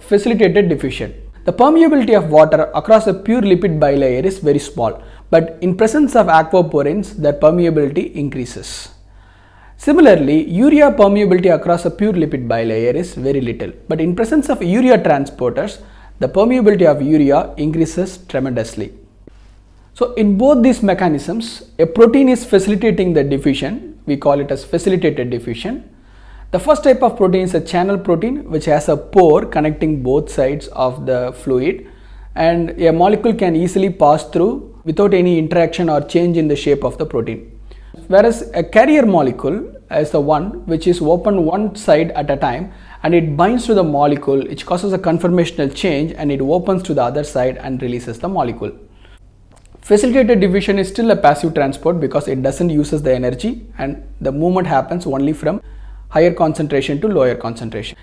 facilitated diffusion. The permeability of water across a pure lipid bilayer is very small, but in presence of aquaporins, their permeability increases. Similarly, urea permeability across a pure lipid bilayer is very little, but in presence of urea transporters, the permeability of urea increases tremendously. So in both these mechanisms, a protein is facilitating the diffusion, we call it as facilitated diffusion, the first type of protein is a channel protein which has a pore connecting both sides of the fluid and a molecule can easily pass through without any interaction or change in the shape of the protein. Whereas a carrier molecule is the one which is open one side at a time and it binds to the molecule which causes a conformational change and it opens to the other side and releases the molecule. Facilitated division is still a passive transport because it doesn't uses the energy and the movement happens only from higher concentration to lower concentration.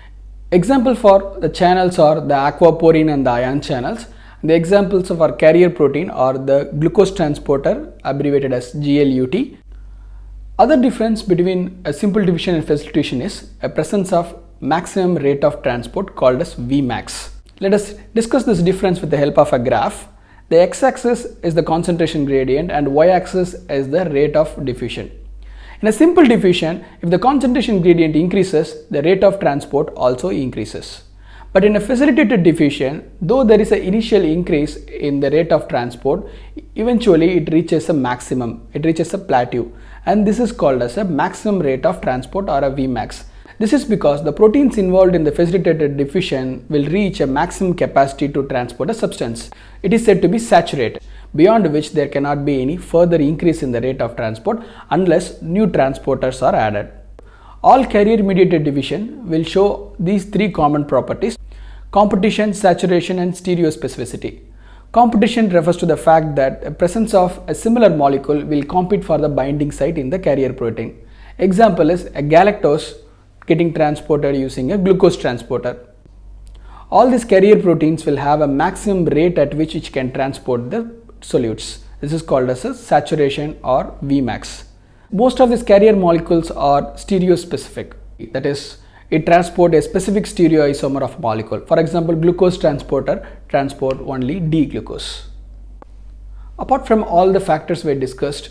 Example for the channels are the aquaporin and the ion channels. The examples of our carrier protein are the glucose transporter abbreviated as GLUT. Other difference between a simple division and facilitation is a presence of maximum rate of transport called as Vmax. Let us discuss this difference with the help of a graph. The x-axis is the concentration gradient and y-axis is the rate of diffusion. In a simple diffusion, if the concentration gradient increases, the rate of transport also increases. But in a facilitated diffusion, though there is an initial increase in the rate of transport, eventually it reaches a maximum, it reaches a plateau and this is called as a maximum rate of transport or a Vmax. This is because the proteins involved in the facilitated diffusion will reach a maximum capacity to transport a substance. It is said to be saturated beyond which there cannot be any further increase in the rate of transport unless new transporters are added. All carrier mediated division will show these three common properties competition, saturation and stereospecificity. Competition refers to the fact that the presence of a similar molecule will compete for the binding site in the carrier protein. Example is a galactose getting transported using a glucose transporter. All these carrier proteins will have a maximum rate at which it can transport the solutes. This is called as a saturation or Vmax. Most of these carrier molecules are stereospecific. That is, it transport a specific stereoisomer of molecule. For example, glucose transporter transport only D-glucose. Apart from all the factors we discussed,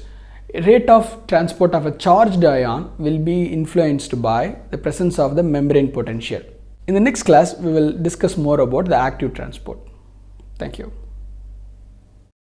rate of transport of a charged ion will be influenced by the presence of the membrane potential. In the next class, we will discuss more about the active transport. Thank you.